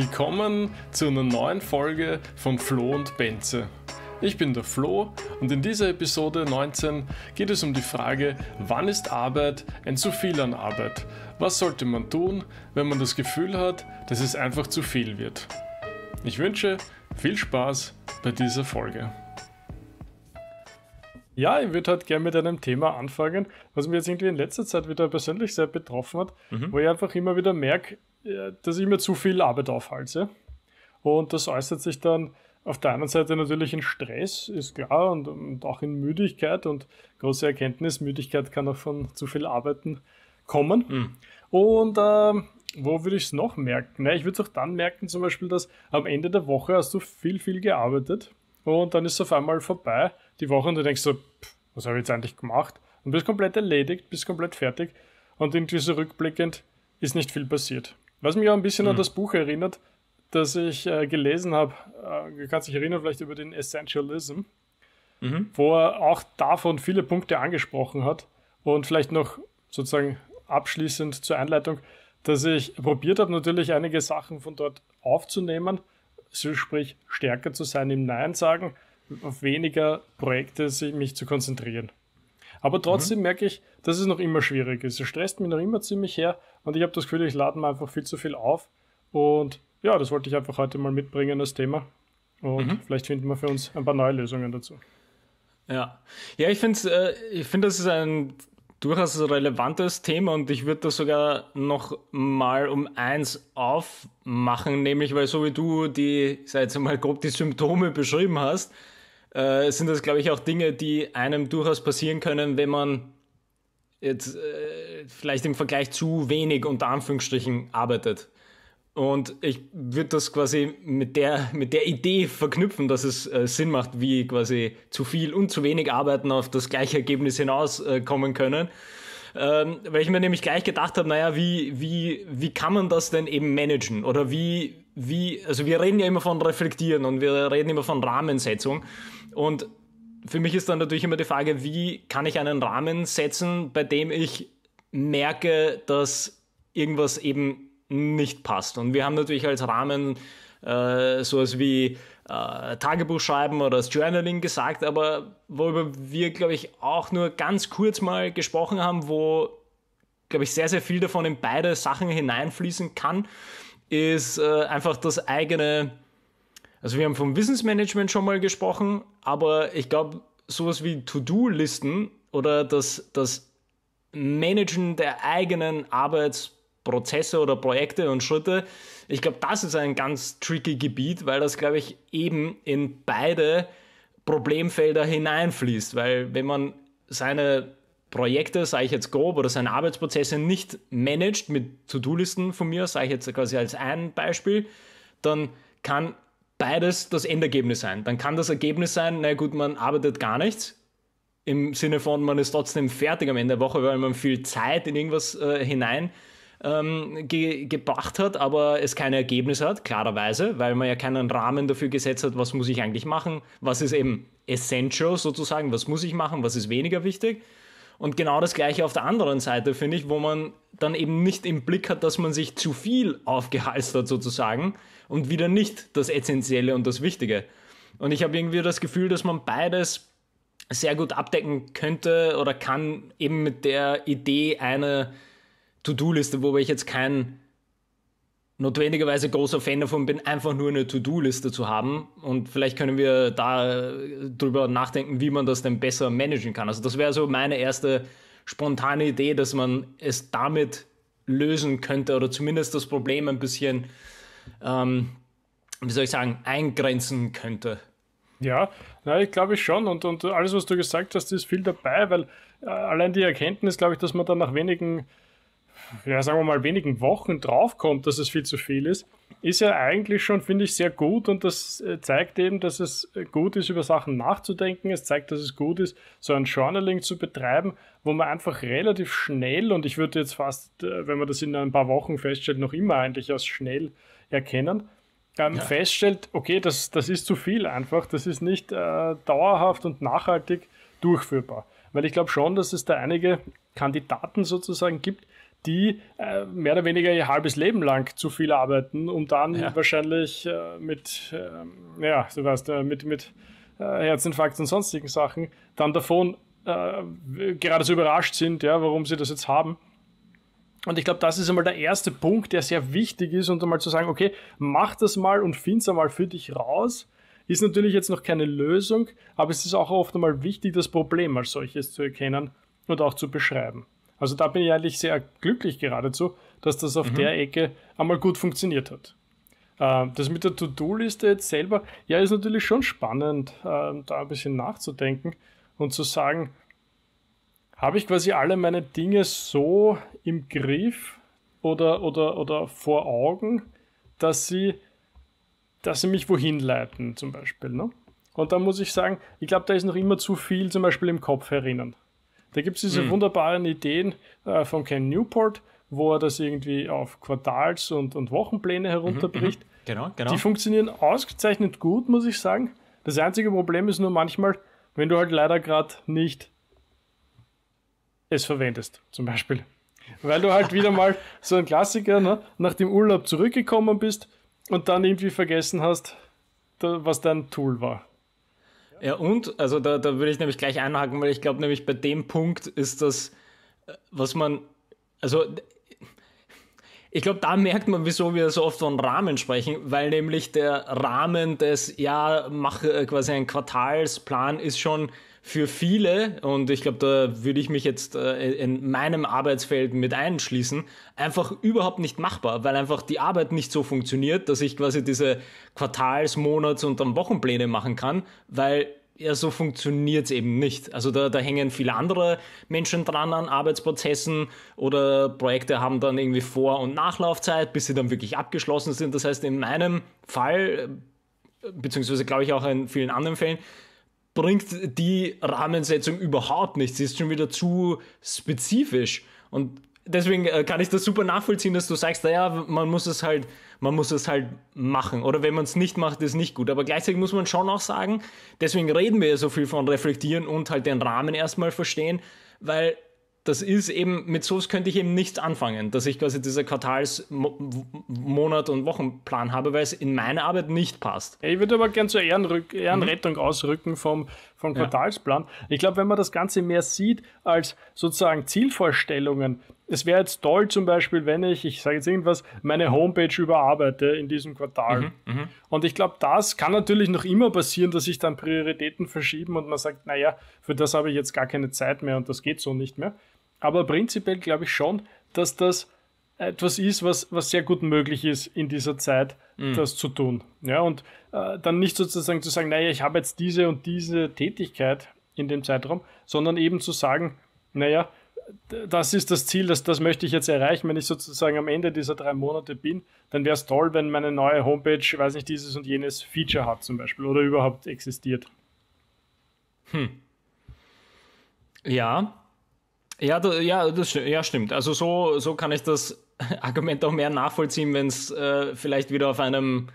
Willkommen zu einer neuen Folge von Flo und Benze. Ich bin der Flo und in dieser Episode 19 geht es um die Frage, wann ist Arbeit ein zu viel an Arbeit? Was sollte man tun, wenn man das Gefühl hat, dass es einfach zu viel wird? Ich wünsche viel Spaß bei dieser Folge. Ja, ich würde halt gerne mit einem Thema anfangen, was mir jetzt irgendwie in letzter Zeit wieder persönlich sehr betroffen hat, mhm. wo ich einfach immer wieder merke, dass ich mir zu viel Arbeit aufhalte. Und das äußert sich dann auf der einen Seite natürlich in Stress, ist klar, und, und, auch in Müdigkeit und große Erkenntnis, Müdigkeit kann auch von zu viel Arbeiten kommen. Mhm. Und äh, wo würde ich es noch merken? Na, ich würde es auch dann merken, zum Beispiel, dass am Ende der Woche hast du viel, viel gearbeitet und dann ist es auf einmal vorbei, die Woche, und du denkst so, pff, was habe ich jetzt eigentlich gemacht? Und bist komplett erledigt, bist komplett fertig und irgendwie so rückblickend ist nicht viel passiert. Was mich auch ein bisschen mhm. an das Buch erinnert, das ich äh, gelesen habe, äh, kannst dich erinnern vielleicht über den Essentialism, mhm. wo er auch davon viele Punkte angesprochen hat und vielleicht noch sozusagen abschließend zur Einleitung, dass ich probiert habe, natürlich einige Sachen von dort aufzunehmen, so sprich stärker zu sein im Nein sagen, auf weniger Projekte sich, mich zu konzentrieren. Aber mhm. trotzdem mhm. merke ich, dass es noch immer schwierig ist. Es stresst mich noch immer ziemlich her und ich habe das Gefühl, ich lade mir einfach viel zu viel auf. Und ja, das wollte ich einfach heute mal mitbringen, das Thema. Und mhm. vielleicht finden wir für uns ein paar neue Lösungen dazu. Ja, ja ich finde, äh, find, das ist ein durchaus relevantes Thema und ich würde das sogar noch mal um eins aufmachen, nämlich weil so wie du die, sei jetzt mal grob, die Symptome beschrieben hast, äh, sind das, glaube ich, auch Dinge, die einem durchaus passieren können, wenn man jetzt äh, vielleicht im Vergleich zu wenig unter Anführungsstrichen arbeitet. Und ich würde das quasi mit der, mit der Idee verknüpfen, dass es äh, Sinn macht, wie quasi zu viel und zu wenig arbeiten auf das gleiche Ergebnis hinauskommen äh, können ähm, weil ich mir nämlich gleich gedacht habe, naja, wie, wie, wie kann man das denn eben managen? Oder wie, wie, also wir reden ja immer von Reflektieren und wir reden immer von Rahmensetzung. Und für mich ist dann natürlich immer die Frage, wie kann ich einen Rahmen setzen, bei dem ich merke, dass irgendwas eben nicht passt. Und wir haben natürlich als Rahmen äh, sowas wie äh, Tagebuch schreiben oder das Journaling gesagt, aber worüber wir, glaube ich, auch nur ganz kurz mal gesprochen haben, wo, glaube ich, sehr, sehr viel davon in beide Sachen hineinfließen kann, ist äh, einfach das eigene, also wir haben vom Wissensmanagement schon mal gesprochen, aber ich glaube, sowas wie To-Do-Listen oder das, das Managen der eigenen Arbeits Prozesse oder Projekte und Schritte. Ich glaube, das ist ein ganz tricky Gebiet, weil das, glaube ich, eben in beide Problemfelder hineinfließt. Weil wenn man seine Projekte, sage ich jetzt grob, oder seine Arbeitsprozesse nicht managt mit To-Do-Listen von mir, sage ich jetzt quasi als ein Beispiel, dann kann beides das Endergebnis sein. Dann kann das Ergebnis sein, na gut, man arbeitet gar nichts, im Sinne von, man ist trotzdem fertig am Ende der Woche, weil man viel Zeit in irgendwas äh, hinein ähm, ge gebracht hat, aber es keine Ergebnisse hat, klarerweise, weil man ja keinen Rahmen dafür gesetzt hat, was muss ich eigentlich machen, was ist eben essential sozusagen, was muss ich machen, was ist weniger wichtig. Und genau das gleiche auf der anderen Seite, finde ich, wo man dann eben nicht im Blick hat, dass man sich zu viel hat sozusagen und wieder nicht das Essentielle und das Wichtige. Und ich habe irgendwie das Gefühl, dass man beides sehr gut abdecken könnte oder kann eben mit der Idee einer To-Do-Liste, wo ich jetzt kein notwendigerweise großer Fan davon bin, einfach nur eine To-Do-Liste zu haben. Und vielleicht können wir da äh, drüber nachdenken, wie man das denn besser managen kann. Also das wäre so meine erste spontane Idee, dass man es damit lösen könnte oder zumindest das Problem ein bisschen, ähm, wie soll ich sagen, eingrenzen könnte. Ja, na, ich glaube schon. Und, und alles, was du gesagt hast, ist viel dabei, weil äh, allein die Erkenntnis, glaube ich, dass man dann nach wenigen ja, sagen wir mal, wenigen Wochen draufkommt, dass es viel zu viel ist, ist ja eigentlich schon, finde ich, sehr gut und das äh, zeigt eben, dass es äh, gut ist, über Sachen nachzudenken. Es zeigt, dass es gut ist, so ein Journaling zu betreiben, wo man einfach relativ schnell und ich würde jetzt fast, äh, wenn man das in ein paar Wochen feststellt, noch immer eigentlich als schnell erkennen, ähm, ja. feststellt, okay, das, das ist zu viel einfach, das ist nicht äh, dauerhaft und nachhaltig durchführbar. Weil ich glaube schon, dass es da einige Kandidaten sozusagen gibt, die äh, mehr oder weniger ihr halbes Leben lang zu viel arbeiten, um dann ja. wahrscheinlich äh, mit, ähm, äh, ja, du weißt, mit, mit äh, Herzinfarkt und sonstigen Sachen dann davon äh, gerade so überrascht sind, ja, warum sie das jetzt haben. Und ich glaube, das ist einmal der erste Punkt, der sehr wichtig ist, und einmal zu sagen, okay, mach das mal und find's einmal für dich raus. Ist natürlich jetzt noch keine Lösung, aber es ist auch oft einmal wichtig, das Problem als solches zu erkennen und auch zu beschreiben. Also da bin ich eigentlich sehr glücklich geradezu, dass das auf mhm. der Ecke einmal gut funktioniert hat. Äh, das mit der To-Do-Liste jetzt selber, ja, ist natürlich schon spannend, äh, da ein bisschen nachzudenken und zu sagen, habe ich quasi alle meine Dinge so im Griff oder, oder, oder vor Augen, dass sie, dass sie mich wohin leiten, zum Beispiel. Ne? Und da muss ich sagen, ich glaube, da ist noch immer zu viel zum Beispiel im Kopf erinnern. Da gibt es diese mhm. wunderbaren Ideen äh, von Ken Newport, wo er das irgendwie auf Quartals- und, und Wochenpläne mhm, herunterbricht. Mhm, genau, genau. Die funktionieren ausgezeichnet gut, muss ich sagen. Das einzige Problem ist nur manchmal, wenn du halt leider gerade nicht es verwendest, zum Beispiel. Weil du halt wieder mal so ein Klassiker, ne, nach dem Urlaub zurückgekommen bist und dann irgendwie vergessen hast, was dein Tool war. Ja, und, also da, da würde ich nämlich gleich einhaken, weil ich glaube nämlich bei dem Punkt ist das, äh, was man, also ich glaube, da merkt man, wieso wir so oft von Rahmen sprechen, weil nämlich der Rahmen des, ja, mache äh, quasi einen Quartalsplan ist schon für viele, und ich glaube, da würde ich mich jetzt äh, in meinem Arbeitsfeld mit einschließen, einfach überhaupt nicht machbar, weil einfach die Arbeit nicht so funktioniert, dass ich quasi diese Quartals-, Monats- und dann Wochenpläne machen kann, weil ja, so funktioniert es eben nicht. Also da, da hängen viele andere Menschen dran an Arbeitsprozessen oder Projekte haben dann irgendwie Vor- und Nachlaufzeit, bis sie dann wirklich abgeschlossen sind. Das heißt, in meinem Fall, äh, beziehungsweise glaube ich auch in vielen anderen Fällen, bringt die Rahmensetzung überhaupt nichts. Sie ist schon wieder zu spezifisch. Und deswegen äh, kann ich das super nachvollziehen, dass du sagst, naja, man muss es halt, man muss es halt machen. Oder wenn man es nicht macht, ist nicht gut. Aber gleichzeitig muss man schon auch sagen, deswegen reden wir ja so viel von reflektieren und halt den Rahmen erstmal verstehen, weil das ist eben, mit sowas könnte ich eben nichts anfangen, dass ich quasi dieser Quartalsmonat- und Wochenplan habe, weil es in meine Arbeit nicht passt. Ich würde aber gern zur Ehrenrück Ehrenrettung mhm. ausrücken vom, vom Quartalsplan. Ja. Ich glaube, wenn man das Ganze mehr sieht als sozusagen Zielvorstellungen, es wäre jetzt toll zum Beispiel, wenn ich, ich sage jetzt irgendwas, meine Homepage überarbeite in diesem Quartal. Mhm, mhm. und ich glaube, das kann natürlich noch immer passieren, dass sich dann Prioritäten verschieben und man sagt, naja, für das habe ich jetzt gar keine Zeit mehr und das geht so nicht mehr aber prinzipiell glaube ich schon, dass das etwas ist, was, was sehr gut möglich ist, in dieser Zeit mhm. das zu tun. Ja, und äh, dann nicht sozusagen zu sagen, naja, ich habe jetzt diese und diese Tätigkeit in dem Zeitraum, sondern eben zu sagen, naja, das ist das Ziel, das, das möchte ich jetzt erreichen. Wenn ich sozusagen am Ende dieser drei Monate bin, dann wäre es toll, wenn meine neue Homepage, weiß nicht, dieses und jenes Feature hat zum Beispiel oder überhaupt existiert. Hm. Ja, ja, da, ja, das, ja, stimmt. Also so, so kann ich das Argument auch mehr nachvollziehen, wenn es äh, vielleicht wieder auf einem,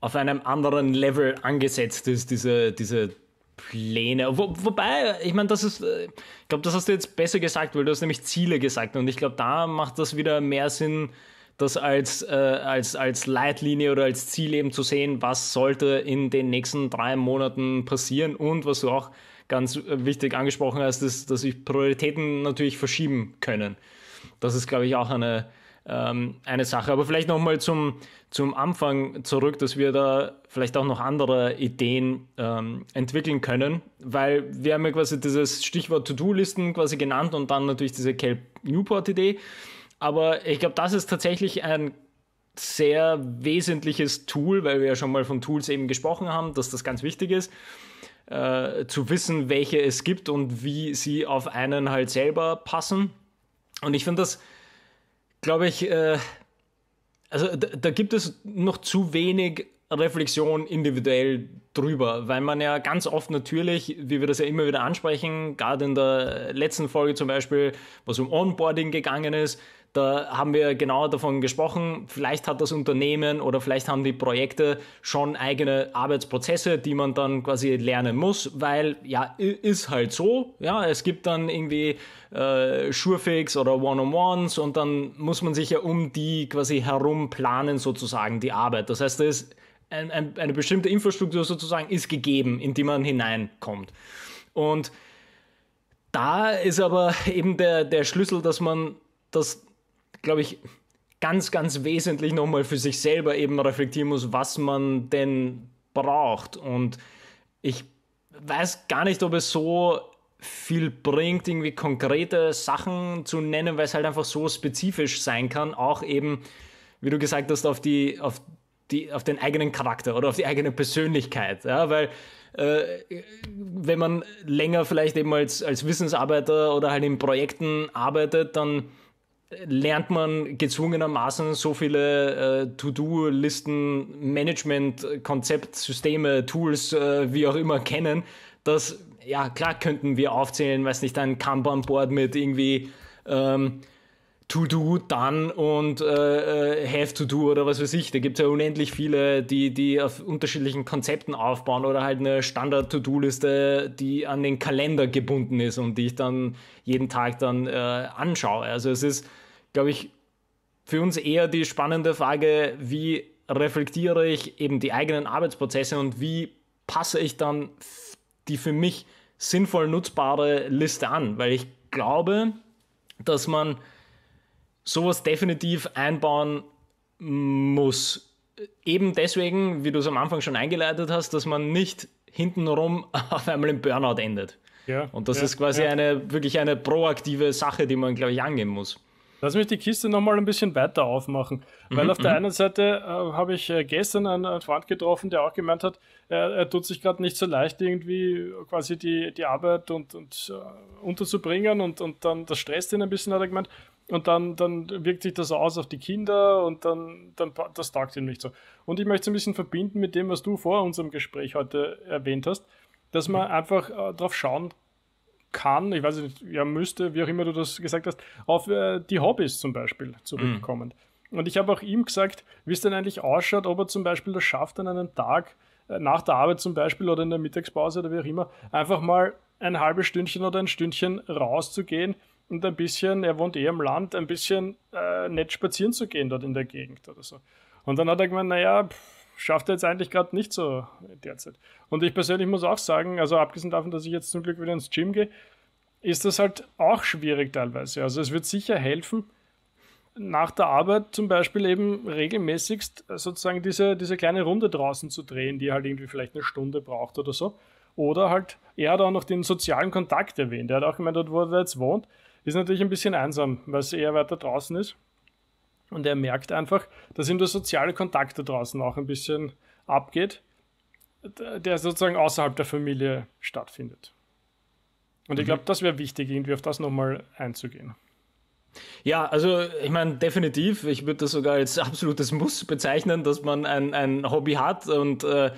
auf einem anderen Level angesetzt ist, diese, diese Pläne. Wo, wobei, ich meine, das ist, äh, ich glaube, das hast du jetzt besser gesagt, weil du hast nämlich Ziele gesagt und ich glaube, da macht das wieder mehr Sinn, das als, äh, als, als Leitlinie oder als Ziel eben zu sehen, was sollte in den nächsten drei Monaten passieren und was du auch ganz äh, wichtig angesprochen hast, ist, dass sich Prioritäten natürlich verschieben können. Das ist, glaube ich, auch eine, ähm, eine Sache. Aber vielleicht nochmal zum, zum Anfang zurück, dass wir da vielleicht auch noch andere Ideen ähm, entwickeln können, weil wir haben ja quasi dieses Stichwort To-Do-Listen quasi genannt und dann natürlich diese Kelp Newport-Idee. Aber ich glaube, das ist tatsächlich ein sehr wesentliches Tool, weil wir ja schon mal von Tools eben gesprochen haben, dass das ganz wichtig ist. Äh, zu wissen, welche es gibt und wie sie auf einen halt selber passen. Und ich finde das, glaube ich, äh, also da, da gibt es noch zu wenig Reflexion individuell drüber, weil man ja ganz oft natürlich, wie wir das ja immer wieder ansprechen, gerade in der letzten Folge zum Beispiel, was um Onboarding gegangen ist, da haben wir genauer davon gesprochen. Vielleicht hat das Unternehmen oder vielleicht haben die Projekte schon eigene Arbeitsprozesse, die man dann quasi lernen muss, weil ja, ist halt so. Ja, es gibt dann irgendwie äh, Surefix oder One-on-Ones und dann muss man sich ja um die quasi herum planen sozusagen die Arbeit. Das heißt, ist ein, ein, eine bestimmte Infrastruktur sozusagen ist gegeben, in die man hineinkommt. Und da ist aber eben der, der Schlüssel, dass man das glaube ich, ganz, ganz wesentlich nochmal für sich selber eben reflektieren muss, was man denn braucht. Und ich weiß gar nicht, ob es so viel bringt, irgendwie konkrete Sachen zu nennen, weil es halt einfach so spezifisch sein kann, auch eben, wie du gesagt hast, auf die, auf die, auf den eigenen Charakter oder auf die eigene Persönlichkeit. Ja, weil äh, wenn man länger vielleicht eben als, als Wissensarbeiter oder halt in Projekten arbeitet, dann lernt man gezwungenermaßen so viele äh, To-Do-Listen, Management, äh, Konzept, Systeme, Tools, äh, wie auch immer kennen, dass, ja, klar könnten wir aufzählen, weiß nicht, ein Kanban-Board mit irgendwie ähm, To-Do, Done und äh, äh, Have to Do oder was weiß ich. Da gibt es ja unendlich viele, die, die auf unterschiedlichen Konzepten aufbauen oder halt eine Standard-To-Do-Liste, die an den Kalender gebunden ist und die ich dann jeden Tag dann äh, anschaue. Also es ist glaube ich, für uns eher die spannende Frage, wie reflektiere ich eben die eigenen Arbeitsprozesse und wie passe ich dann die für mich sinnvoll nutzbare Liste an, weil ich glaube, dass man sowas definitiv einbauen muss. Eben deswegen, wie du es am Anfang schon eingeleitet hast, dass man nicht hintenrum auf einmal im Burnout endet. Ja, und das ja, ist quasi ja. eine wirklich eine proaktive Sache, die man, glaube ich, angehen muss. Lass mich die Kiste nochmal ein bisschen weiter aufmachen. Mhm, weil auf der mhm. einen Seite äh, habe ich äh, gestern einen, Freund getroffen, der auch gemeint hat, er, er tut sich gerade nicht so leicht, irgendwie quasi die, die Arbeit und, und äh, unterzubringen und, und dann das stresst ihn ein bisschen, hat er gemeint. Und dann, dann wirkt sich das aus auf die Kinder und dann, dann das taugt ihm nicht so. Und ich möchte es ein bisschen verbinden mit dem, was du vor unserem Gespräch heute erwähnt hast, dass man mhm. einfach äh, darauf schauen kann, ich weiß nicht, ja müsste, wie auch immer du das gesagt hast, auf äh, die Hobbys zum Beispiel zurückkommen. Mhm. Und ich habe auch ihm gesagt, wie es denn eigentlich ausschaut, ob er zum Beispiel das schafft, an einem Tag, äh, nach der Arbeit zum Beispiel oder in der Mittagspause oder wie auch immer, einfach mal ein halbes Stündchen oder ein Stündchen rauszugehen und ein bisschen, er wohnt eh im Land, ein bisschen äh, nett spazieren zu gehen dort in der Gegend oder so. Und dann hat er gemeint, naja, pff, schafft er jetzt eigentlich gerade nicht so derzeit. Und ich persönlich muss auch sagen, also abgesehen davon, dass ich jetzt zum Glück wieder ins Gym gehe, ist das halt auch schwierig teilweise. Also es wird sicher helfen, nach der Arbeit zum Beispiel eben regelmäßigst sozusagen diese, diese kleine Runde draußen zu drehen, die halt irgendwie vielleicht eine Stunde braucht oder so. Oder halt, er hat auch noch den sozialen Kontakt erwähnt. Er hat auch gemeint, dort wo er jetzt wohnt, ist natürlich ein bisschen einsam, weil es eher weiter draußen ist. Und er merkt einfach, dass ihm der soziale Kontakt da draußen auch ein bisschen abgeht, der sozusagen außerhalb der Familie stattfindet. Und ich mhm. glaube, das wäre wichtig, irgendwie auf das nochmal einzugehen. Ja, also ich meine, definitiv, ich würde das sogar als absolutes Muss bezeichnen, dass man ein, ein Hobby hat und äh,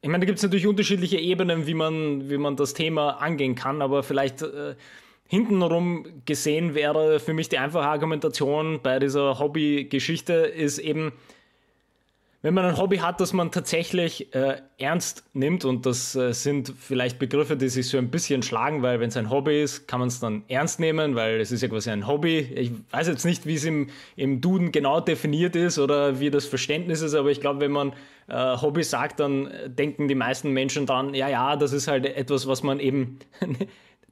ich meine, da gibt es natürlich unterschiedliche Ebenen, wie man, wie man das Thema angehen kann, aber vielleicht äh, hintenrum gesehen wäre für mich die einfache Argumentation bei dieser Hobby-Geschichte ist eben, wenn man ein Hobby hat, das man tatsächlich äh, ernst nimmt, und das äh, sind vielleicht Begriffe, die sich so ein bisschen schlagen, weil wenn es ein Hobby ist, kann man es dann ernst nehmen, weil es ist ja quasi ein Hobby. Ich weiß jetzt nicht, wie es im, im Duden genau definiert ist oder wie das Verständnis ist, aber ich glaube, wenn man äh, Hobby sagt, dann denken die meisten Menschen dran, ja, ja, das ist halt etwas, was man eben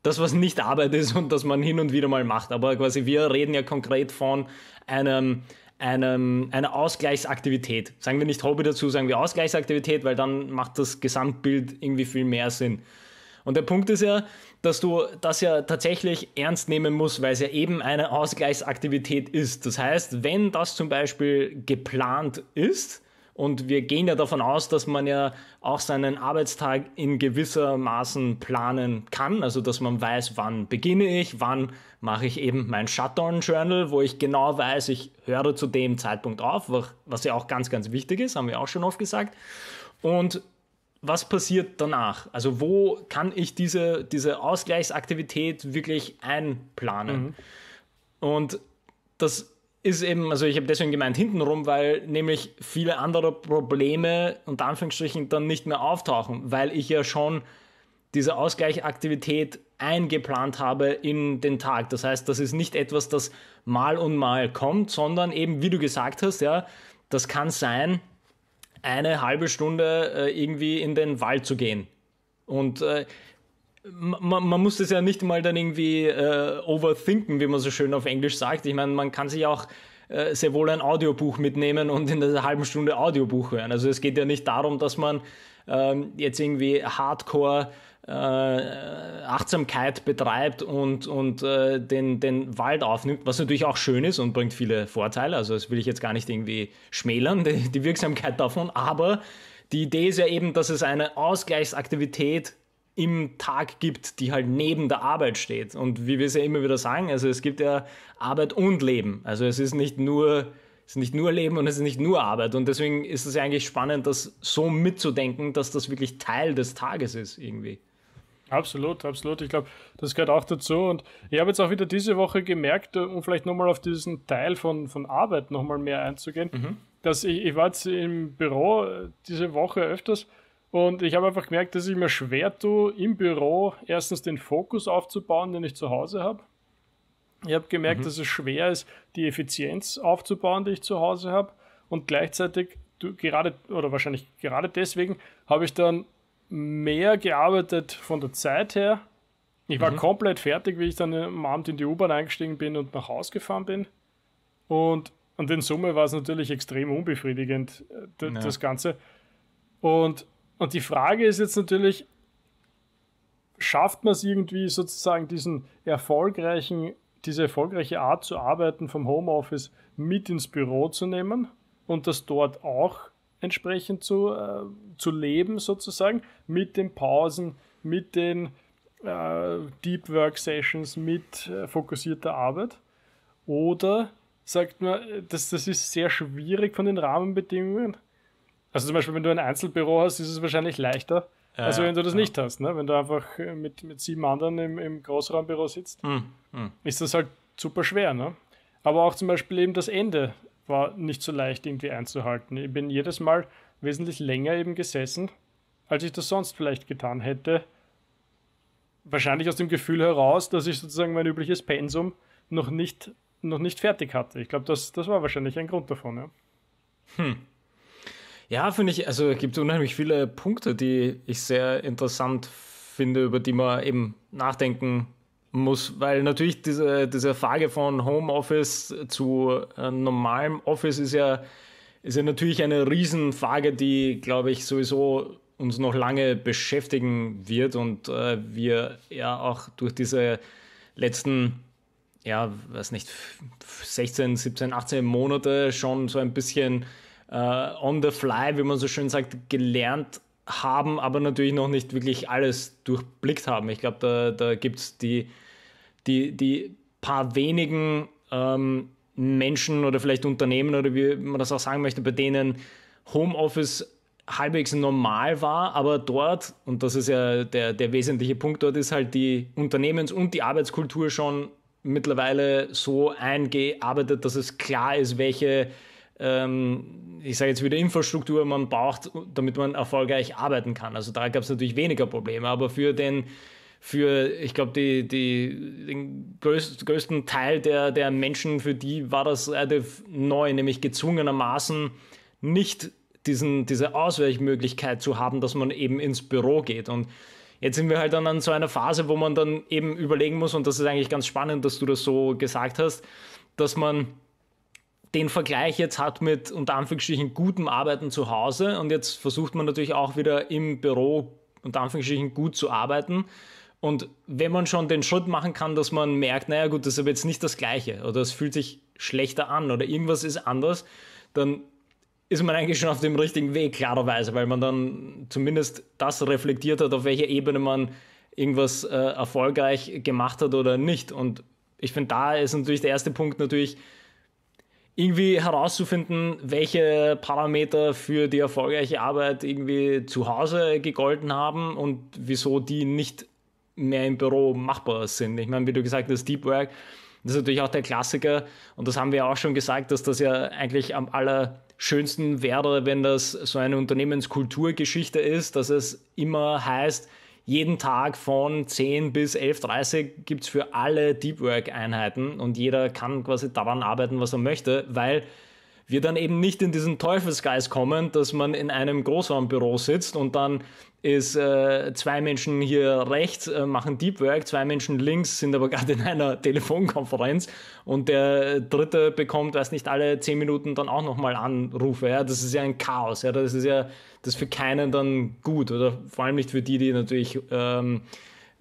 das, was nicht Arbeit ist und das man hin und wieder mal macht. Aber quasi wir reden ja konkret von einem, einem, einer Ausgleichsaktivität. Sagen wir nicht Hobby dazu, sagen wir Ausgleichsaktivität, weil dann macht das Gesamtbild irgendwie viel mehr Sinn. Und der Punkt ist ja, dass du das ja tatsächlich ernst nehmen musst, weil es ja eben eine Ausgleichsaktivität ist. Das heißt, wenn das zum Beispiel geplant ist, und wir gehen ja davon aus, dass man ja auch seinen Arbeitstag in gewissermaßen planen kann. Also, dass man weiß, wann beginne ich, wann mache ich eben mein Shutdown-Journal, wo ich genau weiß, ich höre zu dem Zeitpunkt auf, was ja auch ganz, ganz wichtig ist, haben wir auch schon oft gesagt. Und was passiert danach? Also, wo kann ich diese, diese Ausgleichsaktivität wirklich einplanen? Mhm. Und das ist eben, also ich habe deswegen gemeint hintenrum, weil nämlich viele andere Probleme unter Anführungsstrichen dann nicht mehr auftauchen, weil ich ja schon diese Ausgleichaktivität eingeplant habe in den Tag. Das heißt, das ist nicht etwas, das mal und mal kommt, sondern eben, wie du gesagt hast, ja, das kann sein, eine halbe Stunde äh, irgendwie in den Wald zu gehen. Und äh, man, man, muss das ja nicht mal dann irgendwie äh, overthinken, wie man so schön auf Englisch sagt. Ich meine, man kann sich auch äh, sehr wohl ein Audiobuch mitnehmen und in einer halben Stunde Audiobuch hören. Also es geht ja nicht darum, dass man ähm, jetzt irgendwie hardcore äh, Achtsamkeit betreibt und, und äh, den, den Wald aufnimmt, was natürlich auch schön ist und bringt viele Vorteile. Also das will ich jetzt gar nicht irgendwie schmälern, die, die Wirksamkeit davon. Aber die Idee ist ja eben, dass es eine Ausgleichsaktivität ist, im Tag gibt, die halt neben der Arbeit steht. Und wie wir es ja immer wieder sagen, also es gibt ja Arbeit und Leben. Also es ist nicht nur, es ist nicht nur Leben und es ist nicht nur Arbeit. Und deswegen ist es ja eigentlich spannend, das so mitzudenken, dass das wirklich Teil des Tages ist irgendwie. Absolut, absolut. Ich glaube, das gehört auch dazu. Und ich habe jetzt auch wieder diese Woche gemerkt, äh, um vielleicht nochmal auf diesen Teil von, von Arbeit nochmal mehr einzugehen, mhm. dass ich, ich war jetzt im Büro äh, diese Woche öfters und ich habe einfach gemerkt, dass ich mir schwer tue, im Büro erstens den Fokus aufzubauen, den ich zu Hause habe. Ich habe gemerkt, mhm. dass es schwer ist, die Effizienz aufzubauen, die ich zu Hause habe. Und gleichzeitig, du, gerade oder wahrscheinlich gerade deswegen, habe ich dann mehr gearbeitet von der Zeit her. Ich war mhm. komplett fertig, wie ich dann am Abend in die U-Bahn eingestiegen bin und nach Hause gefahren bin. Und, und in Summe war es natürlich extrem unbefriedigend, äh, das ja. Ganze. Und und die Frage ist jetzt natürlich, schafft man es irgendwie sozusagen diesen erfolgreichen, diese erfolgreiche Art zu arbeiten vom Homeoffice mit ins Büro zu nehmen und das dort auch entsprechend zu, äh, zu leben sozusagen, mit den Pausen, mit den äh, Deep Work Sessions, mit äh, fokussierter Arbeit. Oder sagt man, das, das ist sehr schwierig von den Rahmenbedingungen also zum Beispiel, wenn du ein Einzelbüro hast, ist es wahrscheinlich leichter, ja, als wenn du das ja. nicht hast. Ne? Wenn du einfach äh, mit, mit sieben anderen im, im Großraumbüro sitzt, mhm. Mhm. ist das halt super schwer. Ne? Aber auch zum Beispiel eben das Ende war nicht so leicht irgendwie einzuhalten. Ich bin jedes Mal wesentlich länger eben gesessen, als ich das sonst vielleicht getan hätte. Wahrscheinlich aus dem Gefühl heraus, dass ich sozusagen mein übliches Pensum noch nicht, noch nicht fertig hatte. Ich glaube, das, das war wahrscheinlich ein Grund davon. Ja. Hm. Ja, finde ich, also es gibt unheimlich viele Punkte, die ich sehr interessant finde, über die man eben nachdenken muss, weil natürlich diese, diese Frage von Homeoffice zu äh, normalem Office ist ja, ist ja natürlich eine Riesenfrage, die, glaube ich, sowieso uns noch lange beschäftigen wird und äh, wir ja auch durch diese letzten, ja, weiß nicht, 16, 17, 18 Monate schon so ein bisschen äh, on the fly, wie man so schön sagt, gelernt haben, aber natürlich noch nicht wirklich alles durchblickt haben. Ich glaube, da, da gibt es die, die, die paar wenigen ähm, Menschen oder vielleicht Unternehmen oder wie man das auch sagen möchte, bei denen Homeoffice halbwegs normal war, aber dort, und das ist ja der, der wesentliche Punkt dort, ist halt die Unternehmens- und die Arbeitskultur schon mittlerweile so eingearbeitet, dass es klar ist, welche ähm, ich sage jetzt wieder Infrastruktur man braucht, damit man erfolgreich arbeiten kann. Also da gab es natürlich weniger Probleme, aber für den für, ich glaube, die, die, den größt, größten Teil der, der Menschen, für die war das relativ neu, nämlich gezwungenermaßen nicht diesen, diese Ausweichmöglichkeit zu haben, dass man eben ins Büro geht. Und jetzt sind wir halt dann an so einer Phase, wo man dann eben überlegen muss, und das ist eigentlich ganz spannend, dass du das so gesagt hast, dass man den Vergleich jetzt hat mit unter Anführungsstrichen gutem Arbeiten zu Hause und jetzt versucht man natürlich auch wieder im Büro unter Anführungsstrichen gut zu arbeiten. Und wenn man schon den Schritt machen kann, dass man merkt, naja gut, das ist aber jetzt nicht das Gleiche oder es fühlt sich schlechter an oder irgendwas ist anders, dann ist man eigentlich schon auf dem richtigen Weg, klarerweise, weil man dann zumindest das reflektiert hat, auf welcher Ebene man irgendwas äh, erfolgreich gemacht hat oder nicht. Und ich finde, da ist natürlich der erste Punkt natürlich, irgendwie herauszufinden, welche Parameter für die erfolgreiche Arbeit irgendwie zu Hause gegolten haben und wieso die nicht mehr im Büro machbar sind. Ich meine, wie du gesagt hast, Deep Work, das ist natürlich auch der Klassiker und das haben wir auch schon gesagt, dass das ja eigentlich am allerschönsten wäre, wenn das so eine Unternehmenskulturgeschichte ist, dass es immer heißt, jeden Tag von 10 bis 11.30 Uhr gibt es für alle Deep Work Einheiten und jeder kann quasi daran arbeiten, was er möchte, weil wir dann eben nicht in diesen Teufelsgeist kommen, dass man in einem Großraumbüro sitzt und dann ist äh, zwei Menschen hier rechts äh, machen Deep Work, zwei Menschen links sind aber gerade in einer Telefonkonferenz und der dritte bekommt, weiß nicht, alle zehn Minuten dann auch nochmal Anrufe. Ja? Das ist ja ein Chaos. Ja? Das ist ja das ist für keinen dann gut oder vor allem nicht für die, die natürlich ähm,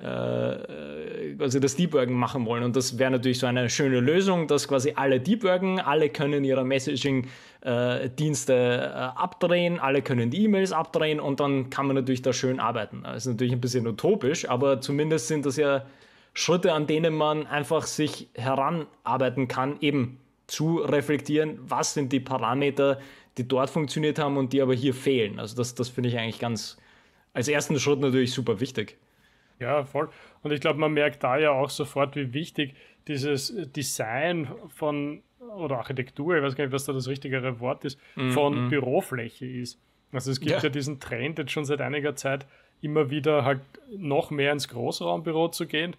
äh, quasi das Debuggen machen wollen. Und das wäre natürlich so eine schöne Lösung, dass quasi alle debuggen, alle können ihre Messaging-Dienste äh, abdrehen, alle können die E-Mails abdrehen und dann kann man natürlich da schön arbeiten. Das ist natürlich ein bisschen utopisch, aber zumindest sind das ja Schritte, an denen man einfach sich heranarbeiten kann, eben zu reflektieren, was sind die Parameter, die dort funktioniert haben und die aber hier fehlen. Also das, das finde ich eigentlich ganz als ersten Schritt natürlich super wichtig. Ja, voll. Und ich glaube, man merkt da ja auch sofort, wie wichtig dieses Design von oder Architektur, ich weiß gar nicht, was da das richtigere Wort ist, mhm. von mm -mm. Bürofläche ist. Also es gibt ja. ja diesen Trend jetzt schon seit einiger Zeit, immer wieder halt noch mehr ins Großraumbüro zu gehen.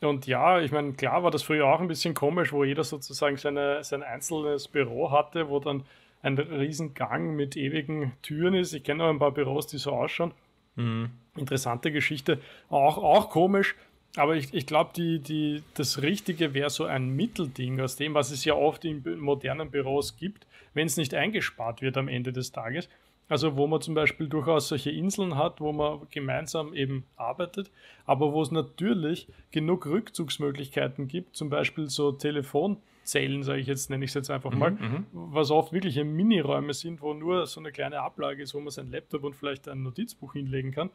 Und ja, ich meine, klar war das früher auch ein bisschen komisch, wo jeder sozusagen seine, sein einzelnes Büro hatte, wo dann ein riesen Gang mit ewigen Türen ist. Ich kenne noch ein paar Büros, die so ausschauen. Mhm. Interessante Geschichte. Auch, auch komisch, aber ich, ich glaube, die, die, das Richtige wäre so ein Mittelding aus dem, was es ja oft in modernen Büros gibt, wenn es nicht eingespart wird am Ende des Tages. Also wo man zum Beispiel durchaus solche Inseln hat, wo man gemeinsam eben arbeitet, aber wo es natürlich genug Rückzugsmöglichkeiten gibt, zum Beispiel so Telefon. Zellen, sage ich jetzt, nenne ich es jetzt einfach mhm, mal, mhm, was oft wirkliche Miniräume sind, wo nur so eine kleine Ablage ist, wo man sein Laptop und vielleicht ein Notizbuch hinlegen kann,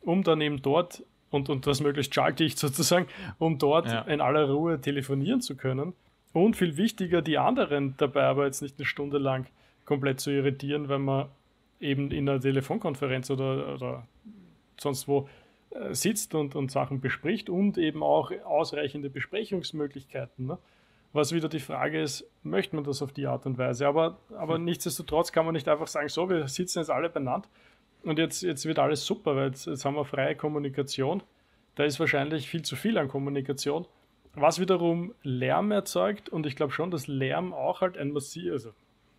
um dann eben dort und, und das möglichst schalldicht sozusagen, um dort ja. in aller Ruhe telefonieren zu können. Und viel wichtiger, die anderen dabei aber jetzt nicht eine Stunde lang komplett zu irritieren, wenn man eben in einer Telefonkonferenz oder, oder sonst wo äh, sitzt und, und Sachen bespricht und eben auch ausreichende Besprechungsmöglichkeiten. Ne? Was wieder die Frage ist, möchte man das auf die Art und Weise? Aber, aber hm. nichtsdestotrotz kann man nicht einfach sagen, so, wir sitzen jetzt alle benannt und jetzt, jetzt wird alles super, weil jetzt, jetzt haben wir freie Kommunikation. Da ist wahrscheinlich viel zu viel an Kommunikation, was wiederum Lärm erzeugt und ich glaube schon, dass Lärm auch halt ein massiver, also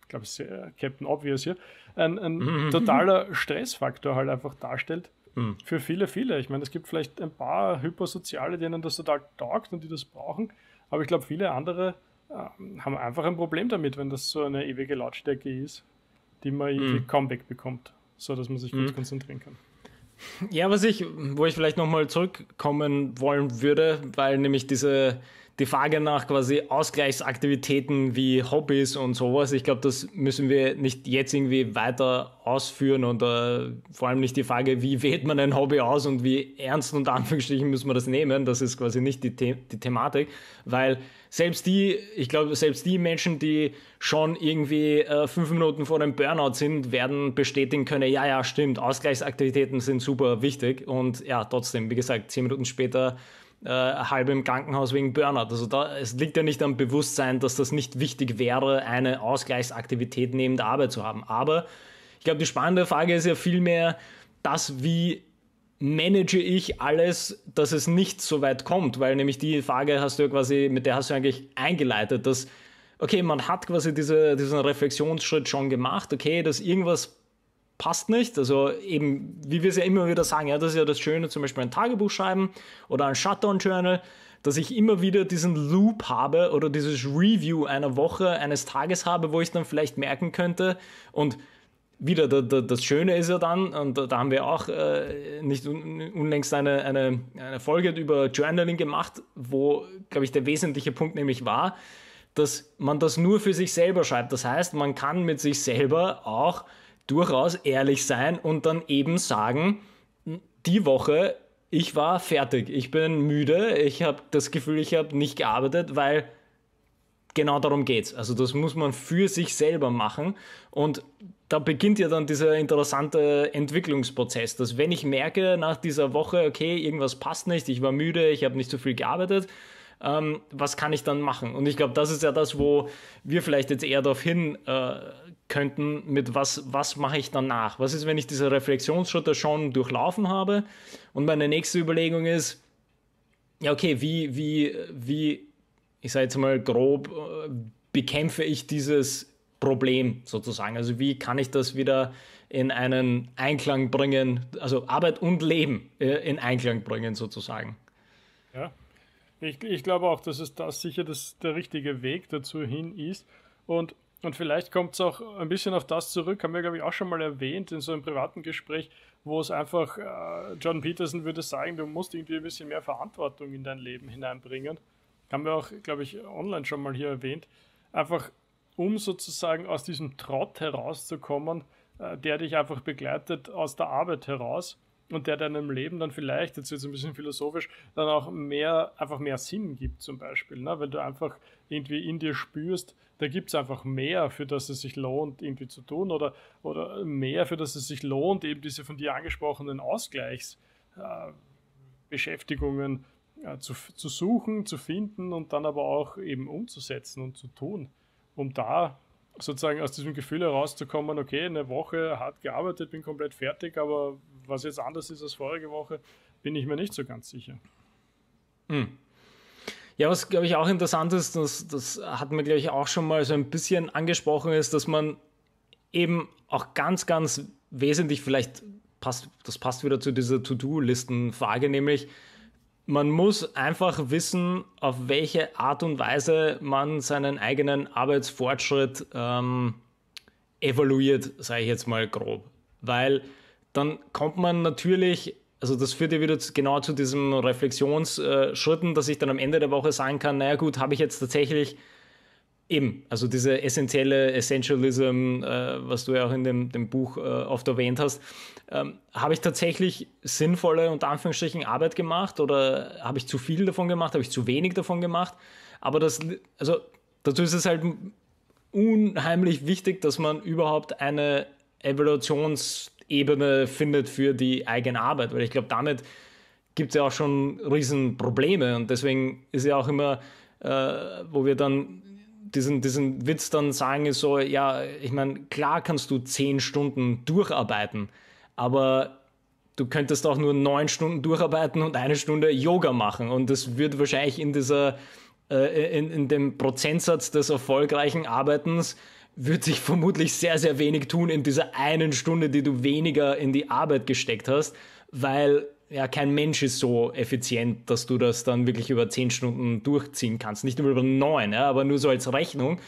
ich glaube, es äh, Captain Obvious hier, ein, ein totaler Stressfaktor halt einfach darstellt hm. für viele, viele. Ich meine, es gibt vielleicht ein paar Hypersoziale, denen das total taugt und die das brauchen. Aber ich glaube, viele andere ähm, haben einfach ein Problem damit, wenn das so eine ewige Lautstärke ist, die man mhm. kaum wegbekommt, sodass man sich mhm. gut konzentrieren kann. Ja, was ich, wo ich vielleicht nochmal zurückkommen wollen würde, weil nämlich diese die Frage nach quasi Ausgleichsaktivitäten wie Hobbys und sowas, ich glaube, das müssen wir nicht jetzt irgendwie weiter ausführen und äh, vor allem nicht die Frage, wie wählt man ein Hobby aus und wie ernst und Anführungsstrichen müssen wir das nehmen, das ist quasi nicht die, The die Thematik, weil selbst die, ich glaube, selbst die Menschen, die schon irgendwie äh, fünf Minuten vor dem Burnout sind, werden bestätigen können, ja, ja, stimmt, Ausgleichsaktivitäten sind super wichtig und ja, trotzdem, wie gesagt, zehn Minuten später äh, halbe im Krankenhaus wegen Burnout. Also da, es liegt ja nicht am Bewusstsein, dass das nicht wichtig wäre, eine Ausgleichsaktivität neben der Arbeit zu haben. Aber ich glaube, die spannende Frage ist ja vielmehr, das, wie manage ich alles, dass es nicht so weit kommt, weil nämlich die Frage hast du ja quasi, mit der hast du eigentlich eingeleitet, dass okay, man hat quasi diese, diesen Reflexionsschritt schon gemacht, okay, dass irgendwas passt nicht. Also eben, wie wir es ja immer wieder sagen, ja, das ist ja das Schöne, zum Beispiel ein Tagebuch schreiben oder ein Shutdown-Journal, dass ich immer wieder diesen Loop habe oder dieses Review einer Woche, eines Tages habe, wo ich dann vielleicht merken könnte und wieder da, da, das Schöne ist ja dann, und da, da haben wir auch äh, nicht unlängst eine, eine, eine Folge über Journaling gemacht, wo, glaube ich, der wesentliche Punkt nämlich war, dass man das nur für sich selber schreibt. Das heißt, man kann mit sich selber auch durchaus ehrlich sein und dann eben sagen, die Woche, ich war fertig, ich bin müde, ich habe das Gefühl, ich habe nicht gearbeitet, weil genau darum geht es. Also das muss man für sich selber machen und da beginnt ja dann dieser interessante Entwicklungsprozess, dass wenn ich merke nach dieser Woche, okay, irgendwas passt nicht, ich war müde, ich habe nicht so viel gearbeitet, ähm, was kann ich dann machen? Und ich glaube, das ist ja das, wo wir vielleicht jetzt eher darauf hin äh, könnten mit was, was mache ich danach? Was ist, wenn ich diese Reflexionsschritte schon durchlaufen habe? Und meine nächste Überlegung ist, ja, okay, wie, wie, wie, ich sage jetzt mal grob, äh, bekämpfe ich dieses Problem sozusagen? Also wie kann ich das wieder in einen Einklang bringen, also Arbeit und Leben äh, in Einklang bringen sozusagen? Ja, ich, ich glaube auch, dass es das sicher das, der richtige Weg dazu hin ist. Und und vielleicht kommt es auch ein bisschen auf das zurück, haben wir, glaube ich, auch schon mal erwähnt in so einem privaten Gespräch, wo es einfach, äh, John Peterson würde sagen, du musst irgendwie ein bisschen mehr Verantwortung in dein Leben hineinbringen. Haben wir auch, glaube ich, online schon mal hier erwähnt. Einfach, um sozusagen aus diesem Trott herauszukommen, äh, der dich einfach begleitet aus der Arbeit heraus und der deinem Leben dann vielleicht, jetzt wird es ein bisschen philosophisch, dann auch mehr, einfach mehr Sinn gibt zum Beispiel, ne? weil du einfach irgendwie in dir spürst, da gibt es einfach mehr, für das es sich lohnt, irgendwie zu tun oder, oder mehr, für das es sich lohnt, eben diese von dir angesprochenen Ausgleichsbeschäftigungen äh, äh, zu, zu suchen, zu finden und dann aber auch eben umzusetzen und zu tun, um da sozusagen aus diesem Gefühl herauszukommen, okay, eine Woche hart gearbeitet, bin komplett fertig, aber was jetzt anders ist als vorige Woche, bin ich mir nicht so ganz sicher. Hm. Ja, was glaube ich auch interessant ist, das, das hat man glaube ich auch schon mal so ein bisschen angesprochen, ist, dass man eben auch ganz, ganz wesentlich vielleicht passt, das passt wieder zu dieser To-Do-Listen-Frage, nämlich man muss einfach wissen, auf welche Art und Weise man seinen eigenen Arbeitsfortschritt ähm, evaluiert, sage ich jetzt mal grob. Weil dann kommt man natürlich, also das führt ja wieder genau zu diesen Reflexionsschritten, dass ich dann am Ende der Woche sagen kann, naja gut, habe ich jetzt tatsächlich Eben, also diese essentielle Essentialism, äh, was du ja auch in dem, dem Buch äh, oft erwähnt hast, ähm, habe ich tatsächlich sinnvolle, unter Anführungsstrichen, Arbeit gemacht oder habe ich zu viel davon gemacht, habe ich zu wenig davon gemacht? Aber das, also dazu ist es halt unheimlich wichtig, dass man überhaupt eine Evaluationsebene findet für die eigene Arbeit, weil ich glaube, damit gibt es ja auch schon Riesenprobleme und deswegen ist ja auch immer, äh, wo wir dann diesen, diesen Witz dann sagen, ist so, ja, ich meine, klar kannst du zehn Stunden durcharbeiten, aber du könntest auch nur neun Stunden durcharbeiten und eine Stunde Yoga machen. Und das wird wahrscheinlich in dieser, äh, in, in dem Prozentsatz des erfolgreichen Arbeitens wird sich vermutlich sehr, sehr wenig tun in dieser einen Stunde, die du weniger in die Arbeit gesteckt hast, weil ja, kein Mensch ist so effizient, dass du das dann wirklich über zehn Stunden durchziehen kannst. Nicht nur über neun, ja, aber nur so als Rechnung.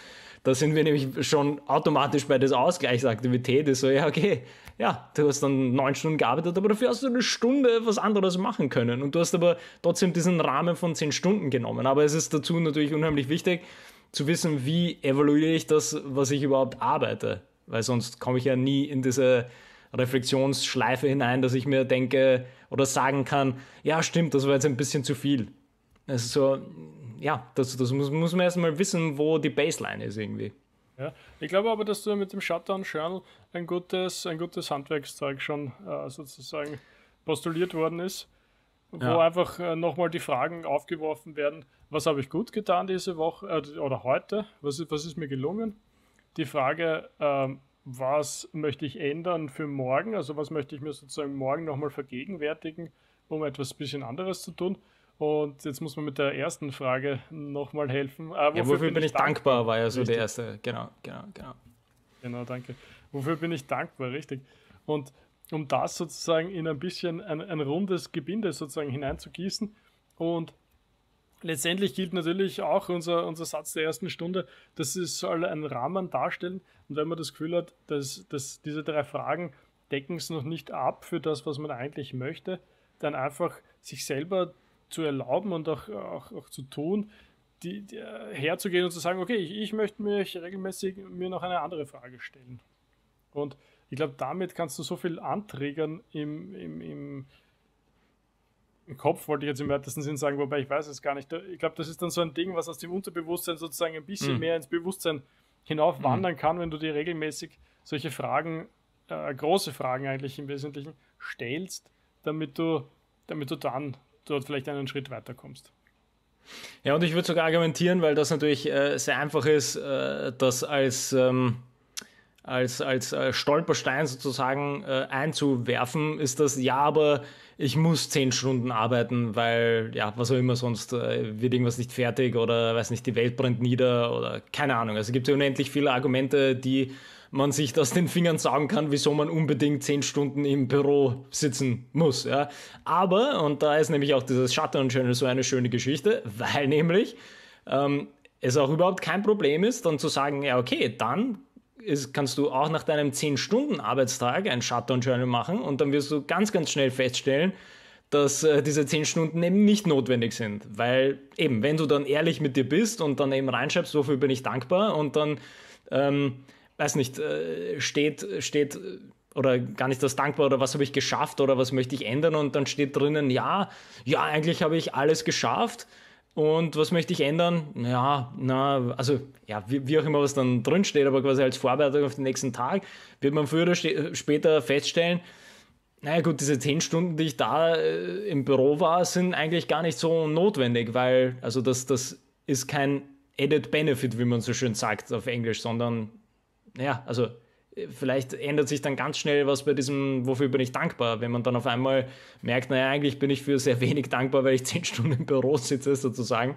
Da sind wir nämlich schon automatisch bei der Ausgleichsaktivität. Ist so, ja, okay, ja, du hast dann neun Stunden gearbeitet, aber dafür hast du eine Stunde was anderes machen können. Und du hast aber trotzdem diesen Rahmen von zehn Stunden genommen. Aber es ist dazu natürlich unheimlich wichtig, zu wissen, wie evaluiere ich das, was ich überhaupt arbeite. Weil sonst komme ich ja nie in diese Reflexionsschleife hinein, dass ich mir denke oder sagen kann, ja stimmt, das war jetzt ein bisschen zu viel. Also so, ja, das, das muss, muss man erstmal wissen, wo die Baseline ist irgendwie. Ja, ich glaube aber, dass du mit dem Shutdown Journal ein gutes, ein gutes Handwerkszeug schon äh, sozusagen postuliert worden ist, wo ja. einfach äh, nochmal die Fragen aufgeworfen werden, was habe ich gut getan diese Woche äh, oder heute, was, was ist mir gelungen? Die Frage, ähm, was möchte ich ändern für morgen, also was möchte ich mir sozusagen morgen nochmal vergegenwärtigen, um etwas bisschen anderes zu tun. Und jetzt muss man mit der ersten Frage nochmal helfen. Ah, wofür, ja, wofür bin, bin ich dankbar, dankbar war ja so richtig. der erste. Genau, genau, genau. Genau, danke. Wofür bin ich dankbar, richtig. Und um das sozusagen in ein bisschen ein, ein rundes Gebinde sozusagen hineinzugießen und letztendlich gilt natürlich auch unser, unser Satz der ersten Stunde, dass es soll einen Rahmen darstellen. Und wenn man das Gefühl hat, dass, dass diese drei Fragen decken es noch nicht ab für das, was man eigentlich möchte, dann einfach sich selber zu erlauben und auch, auch, auch zu tun, die, die, äh, herzugehen und zu sagen, okay, ich, ich möchte mich regelmäßig mir noch eine andere Frage stellen. Und ich glaube, damit kannst du so viel anträgern im, im, im Kopf, wollte ich jetzt im weitesten Sinn sagen, wobei ich weiß es gar nicht. Ich glaube, das ist dann so ein Ding, was aus dem Unterbewusstsein sozusagen ein bisschen mhm. mehr ins Bewusstsein hinauf mhm. wandern kann, wenn du dir regelmäßig solche Fragen, äh, große Fragen eigentlich im Wesentlichen, stellst, damit du, damit du dann dort vielleicht einen Schritt weiterkommst. Ja, und ich würde sogar argumentieren, weil das natürlich äh, sehr einfach ist, äh, das als ähm als, als äh, Stolperstein sozusagen äh, einzuwerfen, ist das, ja, aber ich muss zehn Stunden arbeiten, weil, ja, was auch immer sonst, äh, wird irgendwas nicht fertig oder, weiß nicht, die Welt brennt nieder oder keine Ahnung. Also gibt es ja unendlich viele Argumente, die man sich aus den Fingern sagen kann, wieso man unbedingt zehn Stunden im Büro sitzen muss. Ja. Aber, und da ist nämlich auch dieses Shutdown Channel so eine schöne Geschichte, weil nämlich ähm, es auch überhaupt kein Problem ist, dann zu sagen, ja, okay, dann ist, kannst du auch nach deinem 10-Stunden-Arbeitstag ein Shutdown-Journal machen und dann wirst du ganz, ganz schnell feststellen, dass äh, diese 10 Stunden eben nicht notwendig sind. Weil eben, wenn du dann ehrlich mit dir bist und dann eben reinschreibst, wofür bin ich dankbar und dann, ähm, weiß nicht, äh, steht, steht äh, oder gar nicht das dankbar oder was habe ich geschafft oder was möchte ich ändern und dann steht drinnen, ja, ja, eigentlich habe ich alles geschafft und was möchte ich ändern? Ja, na, also ja, wie, wie, auch immer was dann drin steht, aber quasi als Vorbereitung auf den nächsten Tag wird man früher oder später feststellen, naja gut, diese zehn Stunden, die ich da äh, im Büro war, sind eigentlich gar nicht so notwendig, weil, also das, das ist kein Added Benefit, wie man so schön sagt auf Englisch, sondern, ja, also vielleicht ändert sich dann ganz schnell was bei diesem, wofür bin ich dankbar, wenn man dann auf einmal merkt, naja, eigentlich bin ich für sehr wenig dankbar, weil ich zehn Stunden im Büro sitze sozusagen.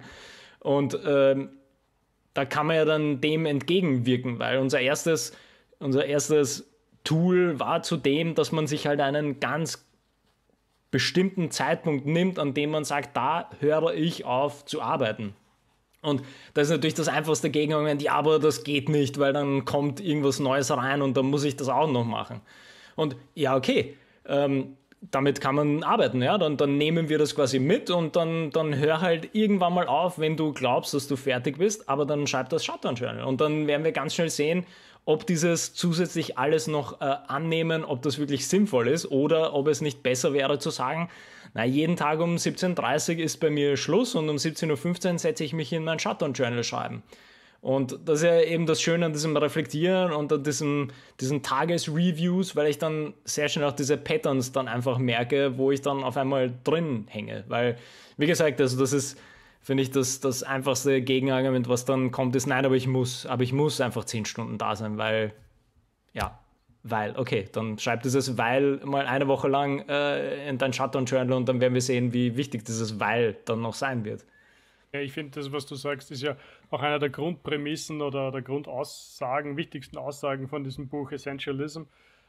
Und ähm, da kann man ja dann dem entgegenwirken, weil unser erstes, unser erstes Tool war zudem, dass man sich halt einen ganz bestimmten Zeitpunkt nimmt, an dem man sagt, da höre ich auf zu arbeiten. Und das ist natürlich das einfachste Gegenargument, ja, aber das geht nicht, weil dann kommt irgendwas Neues rein und dann muss ich das auch noch machen. Und ja, okay, ähm, damit kann man arbeiten, ja, dann, dann nehmen wir das quasi mit und dann, dann hör halt irgendwann mal auf, wenn du glaubst, dass du fertig bist, aber dann schreib das Shutdown Journal und dann werden wir ganz schnell sehen, ob dieses zusätzlich alles noch äh, annehmen, ob das wirklich sinnvoll ist oder ob es nicht besser wäre zu sagen, na, jeden Tag um 17.30 Uhr ist bei mir Schluss und um 17.15 Uhr setze ich mich in mein Shutdown-Journal schreiben. Und das ist ja eben das Schöne an diesem Reflektieren und an diesem, diesen Tagesreviews, weil ich dann sehr schnell auch diese Patterns dann einfach merke, wo ich dann auf einmal drin hänge. Weil, wie gesagt, also das ist, finde ich, das, das einfachste Gegenargument, was dann kommt, ist, nein, aber ich muss, aber ich muss einfach zehn Stunden da sein, weil, ja, weil, okay, dann schreibt dieses weil mal eine Woche lang äh, in dein Shutdown Journal und dann werden wir sehen, wie wichtig dieses weil dann noch sein wird. Ja, ich finde, das, was du sagst, ist ja auch einer der Grundprämissen oder der Grundaussagen, wichtigsten Aussagen von diesem Buch Essentialism,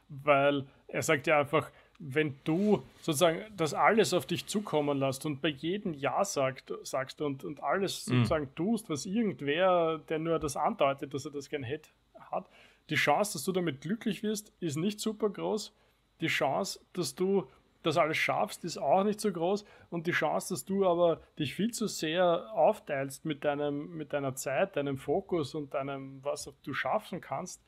weil er sagt ja einfach, wenn du sozusagen das alles auf dich zukommen lässt und bei jedem Ja sagt, sagst und, und alles mhm. sozusagen mhm. tust, was irgendwer, der nur das andeutet, dass er das gern hätte, hat, die Chance, dass du damit glücklich wirst, ist nicht super groß. Die Chance, dass du das alles schaffst, ist auch nicht so groß. Und die Chance, dass du aber dich viel zu sehr aufteilst mit, deinem, mit deiner Zeit, deinem Fokus und deinem, was du schaffen kannst,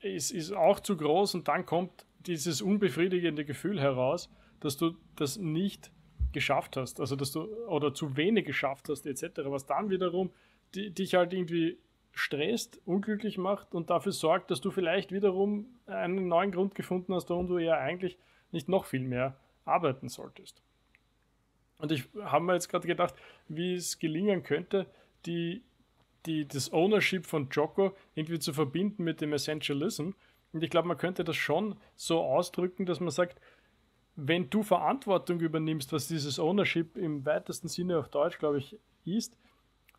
ist, ist auch zu groß. Und dann kommt dieses unbefriedigende Gefühl heraus, dass du das nicht geschafft hast, also dass du oder zu wenig geschafft hast, etc., was dann wiederum dich halt irgendwie stresst, unglücklich macht und dafür sorgt, dass du vielleicht wiederum einen neuen Grund gefunden hast, warum du ja eigentlich nicht noch viel mehr arbeiten solltest. Und ich habe mir jetzt gerade gedacht, wie es gelingen könnte, die, die, das Ownership von Joko irgendwie zu verbinden mit dem Essentialism. Und ich glaube, man könnte das schon so ausdrücken, dass man sagt, wenn du Verantwortung übernimmst, was dieses Ownership im weitesten Sinne auf Deutsch, glaube ich, ist,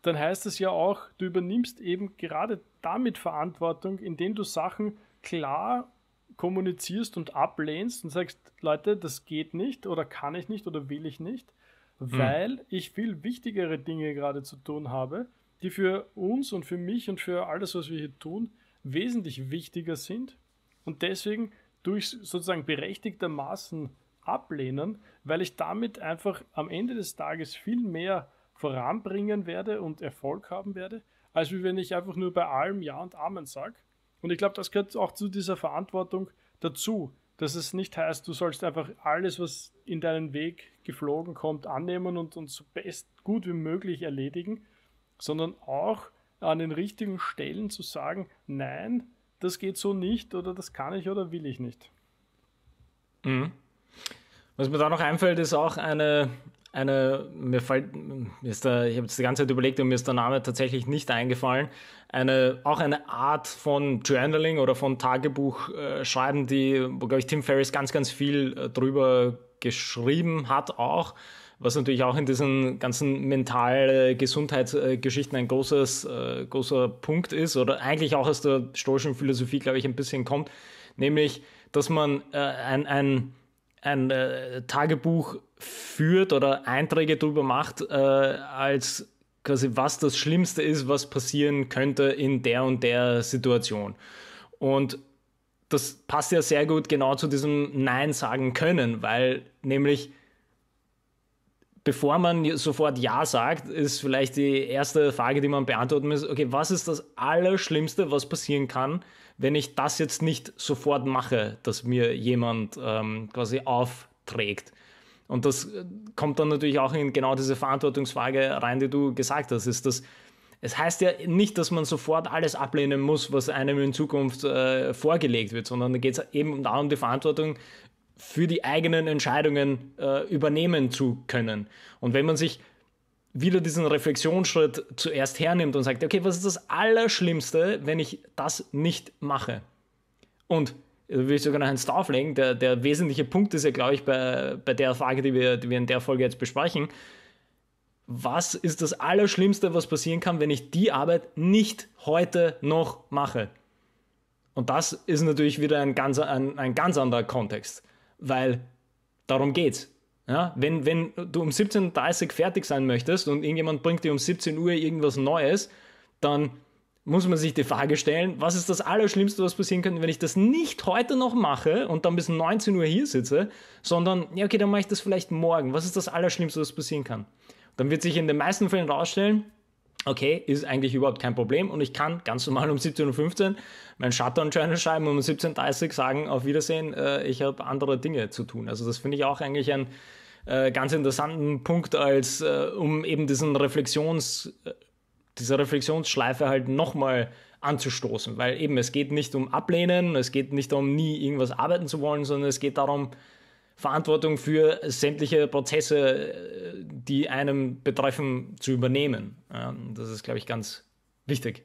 dann heißt es ja auch, du übernimmst eben gerade damit Verantwortung, indem du Sachen klar kommunizierst und ablehnst und sagst, Leute, das geht nicht oder kann ich nicht oder will ich nicht, hm. weil hm. ich viel wichtigere Dinge gerade zu tun habe, die für uns und für mich und für alles, was wir hier tun, wesentlich wichtiger sind und deswegen durch sozusagen berechtigtermaßen ablehnen, weil ich damit einfach am Ende des Tages viel mehr voranbringen werde und Erfolg haben werde, als wenn ich einfach nur bei allem Ja und Amen sage. Und ich glaube, das gehört auch zu dieser Verantwortung dazu, dass es nicht heißt, du sollst einfach alles, was in deinen Weg geflogen kommt, annehmen und, und so best gut wie möglich erledigen, sondern auch an den richtigen Stellen zu sagen, nein, das geht so nicht oder das kann ich oder will ich nicht. Mhm. Was mir da noch einfällt, ist auch eine eine, mir fällt, mir ist da, ich habe jetzt die ganze Zeit überlegt und mir ist der Name tatsächlich nicht eingefallen, eine, auch eine Art von Journaling oder von Tagebuchschreiben, äh, die, wo, glaube ich, Tim Ferriss ganz, ganz viel äh, drüber geschrieben hat auch, was natürlich auch in diesen ganzen mentalen äh, Gesundheitsgeschichten ein großes, äh, großer Punkt ist oder eigentlich auch aus der stoischen Philosophie, glaube ich, ein bisschen kommt, nämlich, dass man äh, ein, ein ein äh, Tagebuch führt oder Einträge darüber macht, äh, als quasi was das Schlimmste ist, was passieren könnte in der und der Situation. Und das passt ja sehr gut genau zu diesem Nein sagen können, weil nämlich bevor man sofort Ja sagt, ist vielleicht die erste Frage, die man beantworten muss, okay, was ist das Allerschlimmste, was passieren kann, wenn ich das jetzt nicht sofort mache, dass mir jemand ähm, quasi aufträgt? Und das äh, kommt dann natürlich auch in genau diese Verantwortungsfrage rein, die du gesagt hast, ist das, es heißt ja nicht, dass man sofort alles ablehnen muss, was einem in Zukunft äh, vorgelegt wird, sondern da geht es eben darum, die Verantwortung für die eigenen Entscheidungen äh, übernehmen zu können. Und wenn man sich wieder diesen Reflexionsschritt zuerst hernimmt und sagt, okay, was ist das Allerschlimmste, wenn ich das nicht mache? Und da äh, will ich sogar noch einen Star auflegen, der, der wesentliche Punkt ist ja, glaube ich, bei, bei der Frage, die wir, die wir in der Folge jetzt besprechen, was ist das Allerschlimmste, was passieren kann, wenn ich die Arbeit nicht heute noch mache? Und das ist natürlich wieder ein ganz, ein, ein ganz anderer Kontext weil darum geht's. Ja, wenn, wenn du um 17.30 Uhr fertig sein möchtest und irgendjemand bringt dir um 17 Uhr irgendwas Neues, dann muss man sich die Frage stellen, was ist das Allerschlimmste, was passieren könnte, wenn ich das nicht heute noch mache und dann bis 19 Uhr hier sitze, sondern, ja, okay, dann mache ich das vielleicht morgen. Was ist das Allerschlimmste, was passieren kann? Dann wird sich in den meisten Fällen rausstellen, okay, ist eigentlich überhaupt kein Problem und ich kann ganz normal um 17.15 Uhr meinen shutdown channel schreiben und um 17.30 Uhr sagen, auf Wiedersehen, äh, ich habe andere Dinge zu tun. Also das finde ich auch eigentlich einen äh, ganz interessanten Punkt, als äh, um eben diesen Reflexions, äh, diese Reflexionsschleife halt nochmal anzustoßen, weil eben es geht nicht um Ablehnen, es geht nicht darum, nie irgendwas arbeiten zu wollen, sondern es geht darum, Verantwortung für sämtliche Prozesse, äh, die einem betreffen, zu übernehmen. Das ist, glaube ich, ganz wichtig.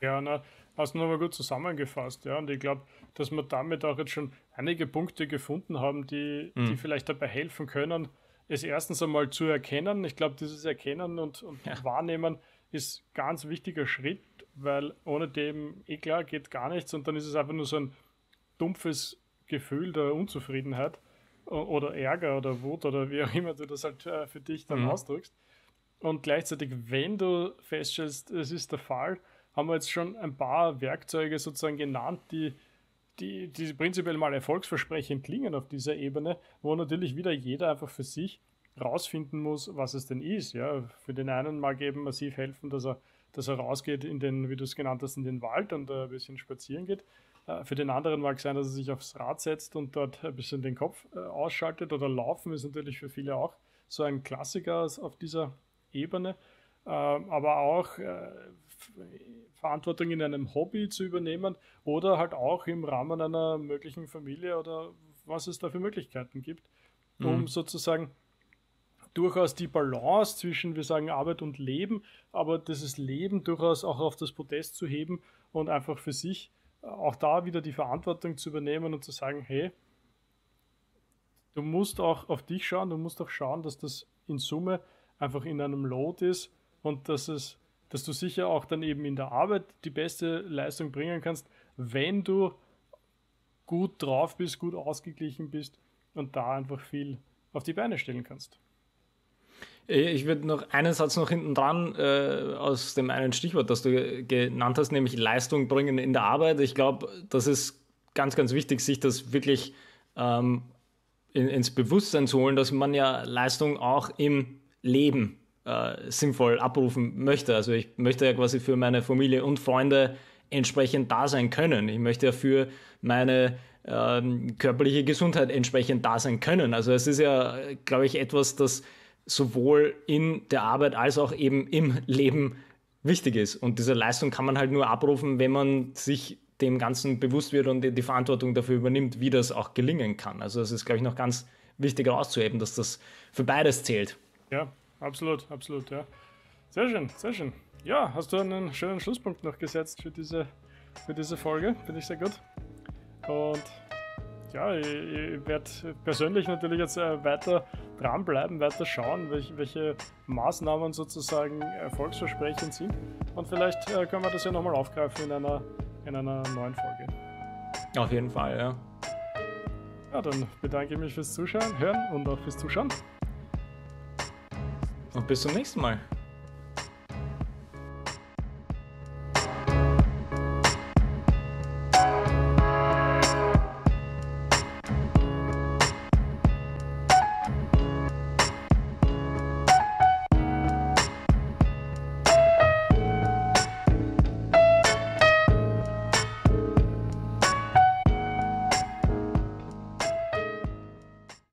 Ja, na, hast du nochmal gut zusammengefasst, ja. Und ich glaube, dass wir damit auch jetzt schon einige Punkte gefunden haben, die, mhm. die vielleicht dabei helfen können, es erstens einmal zu erkennen. Ich glaube, dieses Erkennen und, und ja. Wahrnehmen ist ganz wichtiger Schritt, weil ohne dem, eh klar, geht gar nichts und dann ist es einfach nur so ein dumpfes Gefühl der Unzufriedenheit oder Ärger oder Wut oder wie auch immer du das halt äh, für dich dann mhm. ausdrückst. Und gleichzeitig, wenn du feststellst, es ist der Fall, haben wir jetzt schon ein paar Werkzeuge sozusagen genannt, die, die, die prinzipiell mal erfolgsversprechend klingen auf dieser Ebene, wo natürlich wieder jeder einfach für sich rausfinden muss, was es denn ist. Ja, für den einen mag eben massiv helfen, dass er, dass er rausgeht in den, wie du es genannt hast, in den Wald und ein bisschen spazieren geht. Äh, für den anderen mag es sein, dass er sich aufs Rad setzt und dort ein bisschen den Kopf äh, ausschaltet oder laufen ist natürlich für viele auch so ein Klassiker auf dieser Ebene. Ähm, aber auch äh, Verantwortung in einem Hobby zu übernehmen oder halt auch im Rahmen einer möglichen Familie oder was es da für Möglichkeiten gibt, um mhm. sozusagen durchaus die Balance zwischen, wir sagen, Arbeit und Leben, aber dieses Leben durchaus auch auf das Podest zu heben und einfach für sich äh, auch da wieder die Verantwortung zu übernehmen und zu sagen, hey, du musst auch auf dich schauen, du musst auch schauen, dass das in Summe einfach in einem Load ist und dass es, dass du sicher auch dann eben in der Arbeit die beste Leistung bringen kannst, wenn du gut drauf bist, gut ausgeglichen bist und da einfach viel auf die Beine stellen kannst. Äh, ich würde noch einen Satz noch hinten dran äh, aus dem einen Stichwort, das du genannt hast, nämlich Leistung bringen in der Arbeit. Ich glaube, das ist ganz, ganz wichtig, sich das wirklich ähm, in, ins Bewusstsein zu holen, dass man ja Leistung auch im Leben äh, sinnvoll abrufen möchte. Also ich möchte ja quasi für meine Familie und Freunde entsprechend da sein können. Ich möchte ja für meine ähm, körperliche Gesundheit entsprechend da sein können. Also es ist ja, glaube ich, etwas, das sowohl in der Arbeit als auch eben im Leben wichtig ist. Und diese Leistung kann man halt nur abrufen, wenn man sich dem Ganzen bewusst wird und die Verantwortung dafür übernimmt, wie das auch gelingen kann. Also das ist, glaube ich, noch ganz wichtig herauszuheben, dass das für beides zählt. Ja, absolut, absolut, ja. Sehr schön, sehr schön. Ja, hast du einen schönen Schlusspunkt noch gesetzt für diese, für diese Folge? Finde ich sehr gut. Und ja, ich, ich werde persönlich natürlich jetzt äh, weiter dranbleiben, weiter schauen, welch, welche Maßnahmen sozusagen erfolgsversprechend sind. Und vielleicht äh, können wir das ja nochmal aufgreifen in einer, in einer neuen Folge. Auf jeden Fall, ja. Ja, dann bedanke ich mich fürs Zuschauen, Hören und auch fürs Zuschauen. Und bis zum nächsten Mal.